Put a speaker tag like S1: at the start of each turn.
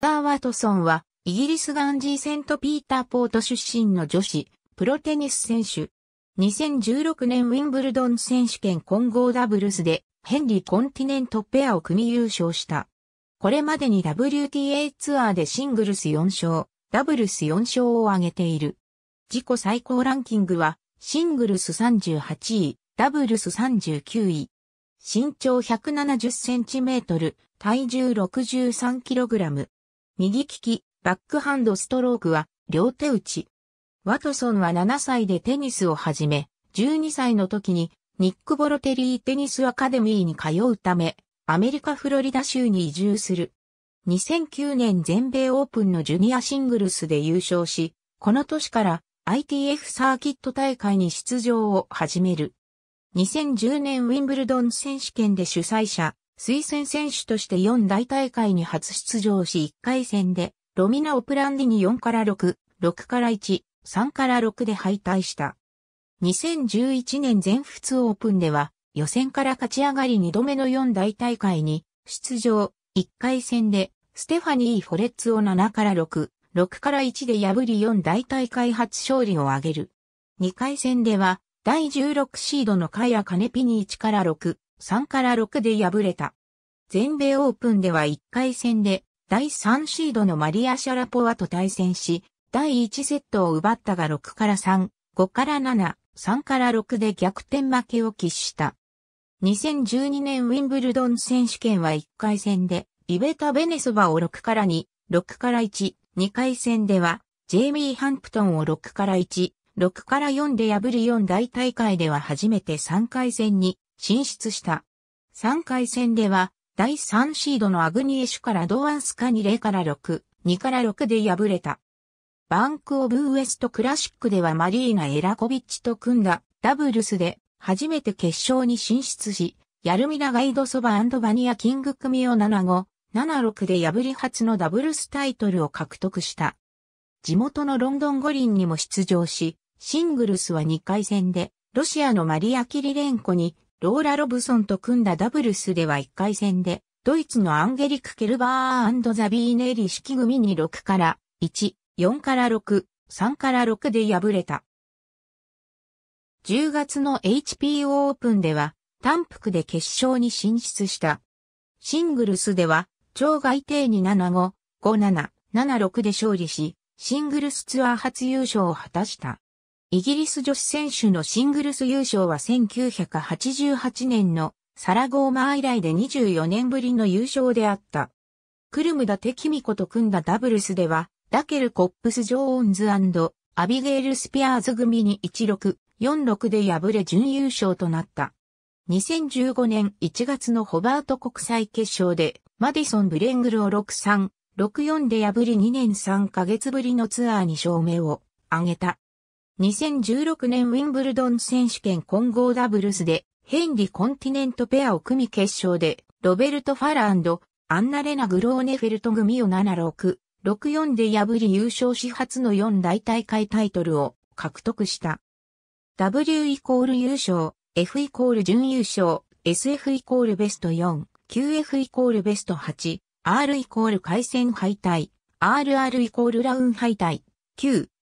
S1: ター・ワトソンは、イギリスガンジーセント・ピーター・ポート出身の女子、プロテニス選手。2016年ウィンブルドン選手権混合ダブルスで、ヘンリー・コンティネントペアを組み優勝した。これまでに WTA ツアーでシングルス4勝、ダブルス4勝を挙げている。自己最高ランキングは、シングルス38位、ダブルス39位。身長170センチメートル、体重63キログラム。右利き、バックハンドストロークは両手打ち。ワトソンは7歳でテニスを始め、12歳の時にニック・ボロテリーテニスアカデミーに通うため、アメリカ・フロリダ州に移住する。2009年全米オープンのジュニアシングルスで優勝し、この年から ITF サーキット大会に出場を始める。2010年ウィンブルドン選手権で主催者、推薦選手として4大大会に初出場し1回戦で、ロミナ・オプランディに4から6、6から1、3から6で敗退した。2011年全仏オープンでは、予選から勝ち上がり2度目の4大大会に出場、1回戦で、ステファニー・フォレッツを7から6、6から1で破り4大大会初勝利を挙げる。2回戦では、第16シードのカヤ・カネピに1から6、3から6で敗れた。全米オープンでは1回戦で第3シードのマリア・シャラポワと対戦し、第1セットを奪ったが6から3、5から7、3から6で逆転負けを喫した。2012年ウィンブルドン選手権は1回戦で、イベタ・ベネソバを6から2、6から1、2回戦では、ジェイミー・ハンプトンを6から1、6から4で破る4大大会では初めて3回戦に進出した。3回戦では、第3シードのアグニエシュからドアンスカに0から6、2から6で敗れた。バンクオブウエストクラシックではマリーナ・エラコビッチと組んだダブルスで初めて決勝に進出し、ヤルミラ・ガイドソババニア・キング組を7-5、7-6で破り初のダブルスタイトルを獲得した。地元のロンドン五輪にも出場し、シングルスは2回戦で、ロシアのマリア・キリレンコにローラ・ロブソンと組んだダブルスでは1回戦で、ドイツのアンゲリック・ケルバーザビーネリ式組に6から1、4から6、3から6で敗れた。10月の HPO オープンでは、単服で決勝に進出した。シングルスでは、超外定に7-5、5-7、7-6で勝利し、シングルスツアー初優勝を果たした。イギリス女子選手のシングルス優勝は1988年のサラ・ゴーマー以来で24年ぶりの優勝であった。クルムダテキミコと組んだダブルスでは、ラケル・コップス・ジョーンズアビゲール・スピアーズ組に16、46で敗れ準優勝となった。2015年1月のホバート国際決勝で、マディソン・ブレングルを6-3、6-4で破り2年3ヶ月ぶりのツアーに証明を挙げた。2016年ウィンブルドン選手権混合ダブルスでヘンリー・コンティネントペアを組み決勝でロベルト・ファラアンナ・レナ・グローネフェルト組を7-6、6-4で破り優勝し初の4大大会タイトルを獲得した。W イコール優勝、F イコール準優勝、SF イコールベスト4、QF イコールベスト8、R イコール回戦敗退、RR イコールラウン敗退、9、